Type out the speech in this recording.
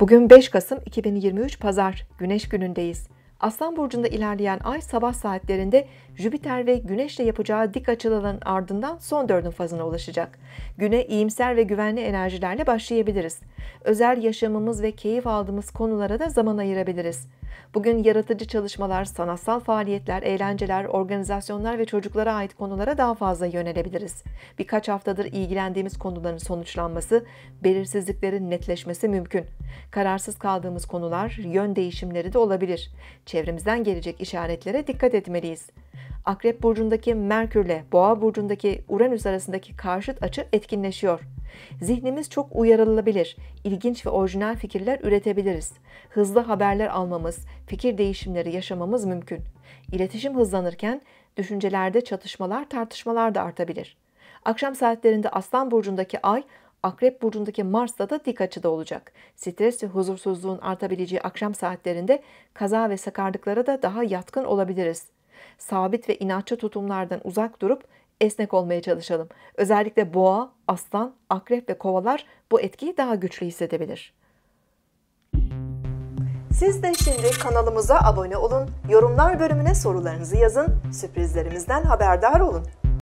Bugün 5 Kasım 2023 Pazar Güneş günündeyiz. Aslan burcunda ilerleyen ay sabah saatlerinde Jüpiter ve Güneş'le yapacağı dik açıların ardından son dördün fazına ulaşacak. Güne iyimser ve güvenli enerjilerle başlayabiliriz. Özel yaşamımız ve keyif aldığımız konulara da zaman ayırabiliriz. Bugün yaratıcı çalışmalar, sanatsal faaliyetler, eğlenceler, organizasyonlar ve çocuklara ait konulara daha fazla yönelebiliriz. Birkaç haftadır ilgilendiğimiz konuların sonuçlanması, belirsizliklerin netleşmesi mümkün. Kararsız kaldığımız konular, yön değişimleri de olabilir. Çevremizden gelecek işaretlere dikkat etmeliyiz. Akrep burcundaki Merkürle Boğa burcundaki Uranüs arasındaki karşıt açı etkinleşiyor. Zihnimiz çok uyarılabilir, ilginç ve orijinal fikirler üretebiliriz. Hızlı haberler almamız, fikir değişimleri yaşamamız mümkün. İletişim hızlanırken düşüncelerde çatışmalar, tartışmalar da artabilir. Akşam saatlerinde Aslan burcundaki Ay Akrep burcundaki Mars'ta da dik açıda olacak. Stres ve huzursuzluğun artabileceği akşam saatlerinde kaza ve sakarlıklara da daha yatkın olabiliriz sabit ve inatçı tutumlardan uzak durup esnek olmaya çalışalım. Özellikle boğa, aslan, akrep ve kovalar bu etkiyi daha güçlü hissedebilir. Siz de şimdi kanalımıza abone olun, yorumlar bölümüne sorularınızı yazın, sürprizlerimizden haberdar olun.